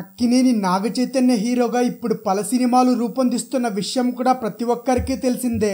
అక్కినేని నాగ చైతన్య హీరోగా ఇప్పుడు పల సినిమాలు రూపొందిస్తున్న విషయం కూడా ప్రతి ఒక్కరికీ తెలిసిందే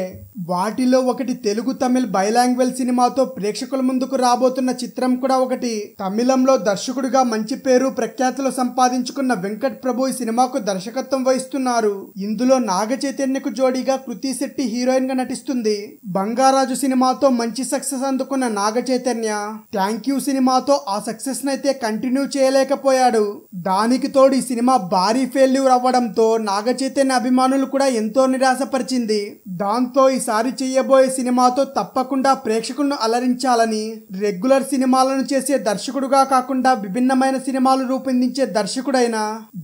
వాటిలో ఒకటి తెలుగు తమిళ్ బైలాంగ్వేజ్ సినిమాతో ప్రేక్షకుల ముందుకు రాబోతున్న చిత్రం కూడా ఒకటి తమిళంలో దర్శకుడిగా మంచి పేరు ప్రఖ్యాతులు సంపాదించుకున్న వెంకట్ ప్రభు ఈ సినిమాకు దర్శకత్వం వహిస్తున్నారు ఇందులో నాగ చైతన్యకు జోడీగా కృతి శెట్టి హీరోయిన్ గా నటిస్తుంది బంగారాజు సినిమాతో మంచి సక్సెస్ అందుకున్న నాగ చైతన్య థ్యాంక్ యూ సినిమాతో ఆ సక్సెస్ నైతే కంటిన్యూ చేయలేకపోయాడు దానికి దీనికి తోడు ఈ సినిమా భారీ ఫెయిల్యూర్ అవ్వడంతో నాగ చైతన్య అభిమానులు కూడా ఎంతో నిరాశపరిచింది దాంతో ఈసారి చేయబోయే సినిమాతో తప్పకుండా ప్రేక్షకులను అలరించాలని రెగ్యులర్ సినిమాలను చేసే దర్శకుడుగా కాకుండా విభిన్నమైన సినిమాలు రూపొందించే దర్శకుడైన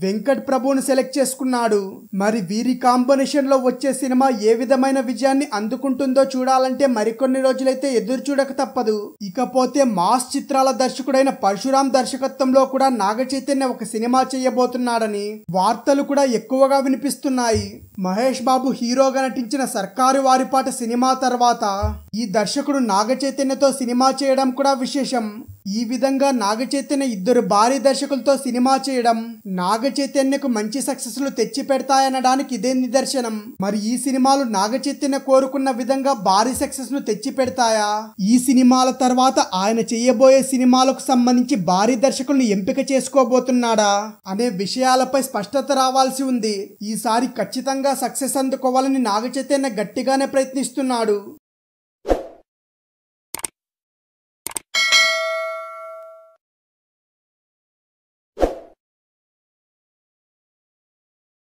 వెంకట్ ప్రభుని సెలెక్ట్ చేసుకున్నాడు మరి వీరి కాంబినేషన్ లో వచ్చే సినిమా ఏ విధమైన విజయాన్ని అందుకుంటుందో చూడాలంటే మరికొన్ని రోజులైతే ఎదురు చూడక తప్పదు ఇకపోతే మాస్ చిత్రాల దర్శకుడైన పరశురాం దర్శకత్వంలో కూడా నాగ చైతన్య ఒక సినిమా చేయబోతున్నాడని వార్తలు కూడా ఎక్కువగా వినిపిస్తున్నాయి మహేష్ బాబు హీరోగా నటించిన సర్కారు వారిపాట సినిమా తర్వాత ఈ దర్శకుడు నాగ చైతన్యతో సినిమా చేయడం కూడా విశేషం ఈ విధంగా నాగచైతన్య ఇద్దరు భారీ దర్శకులతో సినిమా చేయడం నాగచైతన్యకు మంచి సక్సెస్లు తెచ్చి పెడతాయనడానికి ఇదే నిదర్శనం మరి ఈ సినిమాలు నాగచైతన్య కోరుకున్న విధంగా భారీ సక్సెస్ ను తెచ్చి పెడతాయా ఈ సినిమాల తర్వాత ఆయన చేయబోయే సినిమాలకు సంబంధించి భారీ దర్శకులను ఎంపిక చేసుకోబోతున్నాడా అనే విషయాలపై స్పష్టత రావాల్సి ఉంది ఈసారి ఖచ్చితంగా సక్సెస్ అందుకోవాలని నాగచైతన్య గట్టిగానే ప్రయత్నిస్తున్నాడు